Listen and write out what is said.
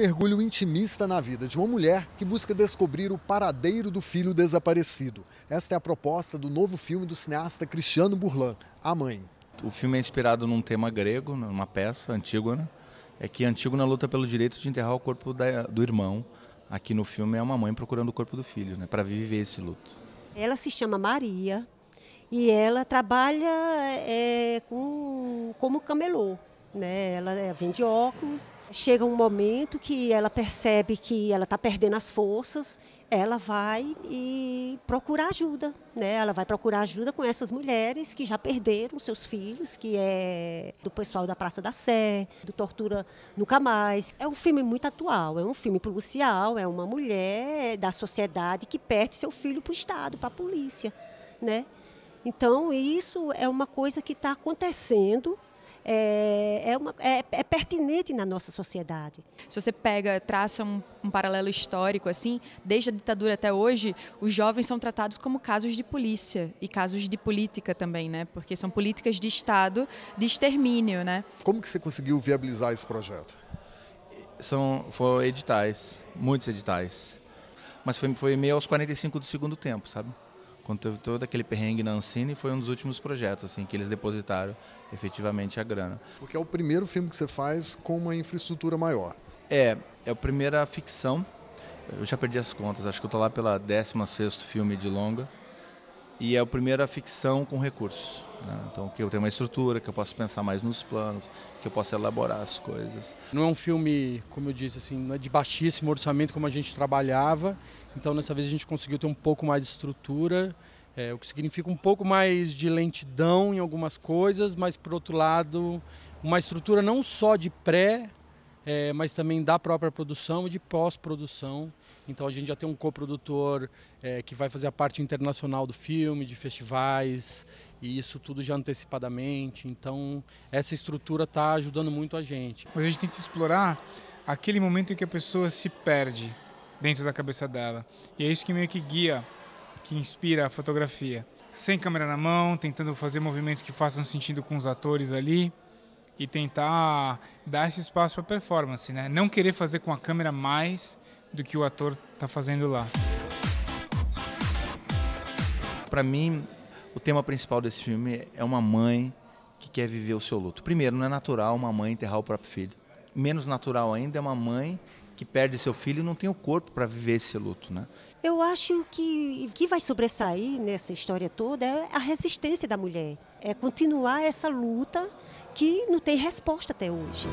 mergulho intimista na vida de uma mulher que busca descobrir o paradeiro do filho desaparecido. Esta é a proposta do novo filme do cineasta Cristiano Burlan, A Mãe. O filme é inspirado num tema grego, numa peça, Antígona, né? é que Antígona luta pelo direito de enterrar o corpo da, do irmão. Aqui no filme é uma mãe procurando o corpo do filho, né, para viver esse luto. Ela se chama Maria e ela trabalha é, com, como camelô. Né? Ela eh, vende óculos. Chega um momento que ela percebe que ela está perdendo as forças, ela vai e procura ajuda. Né? Ela vai procurar ajuda com essas mulheres que já perderam seus filhos, que é do pessoal da Praça da Sé, do Tortura Nunca Mais. É um filme muito atual, é um filme policial, é uma mulher da sociedade que perde seu filho para o Estado, para a polícia. Né? Então, isso é uma coisa que está acontecendo é, é, uma, é, é, pertinente na nossa sociedade. Se você pega, traça um, um, paralelo histórico assim, desde a ditadura até hoje, os jovens são tratados como casos de polícia e casos de política também, né? Porque são políticas de Estado de extermínio, né? Como que você conseguiu viabilizar esse projeto? São, foram editais, muitos editais. Mas foi, foi meio aos 45 do segundo tempo, sabe? quando teve todo aquele perrengue na Ancine, foi um dos últimos projetos assim que eles depositaram efetivamente a grana. Porque é o primeiro filme que você faz com uma infraestrutura maior. É, é a primeira ficção. Eu já perdi as contas, acho que eu estou lá pela 16 sexto filme de longa. E é a primeira ficção com recursos. Né? Então que eu tenho uma estrutura, que eu posso pensar mais nos planos, que eu posso elaborar as coisas. Não é um filme, como eu disse, assim, não é de baixíssimo orçamento como a gente trabalhava. Então dessa vez a gente conseguiu ter um pouco mais de estrutura. É, o que significa um pouco mais de lentidão em algumas coisas, mas por outro lado, uma estrutura não só de pré é, mas também da própria produção e de pós-produção. Então a gente já tem um coprodutor é, que vai fazer a parte internacional do filme, de festivais, e isso tudo já antecipadamente. Então essa estrutura está ajudando muito a gente. Mas a gente tenta explorar aquele momento em que a pessoa se perde dentro da cabeça dela. E é isso que meio que guia, que inspira a fotografia. Sem câmera na mão, tentando fazer movimentos que façam sentido com os atores ali e tentar dar esse espaço para performance, né? Não querer fazer com a câmera mais do que o ator está fazendo lá. Para mim, o tema principal desse filme é uma mãe que quer viver o seu luto. Primeiro, não é natural uma mãe enterrar o próprio filho. Menos natural ainda é uma mãe que perde seu filho não tem o corpo para viver esse luto, né? Eu acho que o que vai sobressair nessa história toda é a resistência da mulher, é continuar essa luta que não tem resposta até hoje.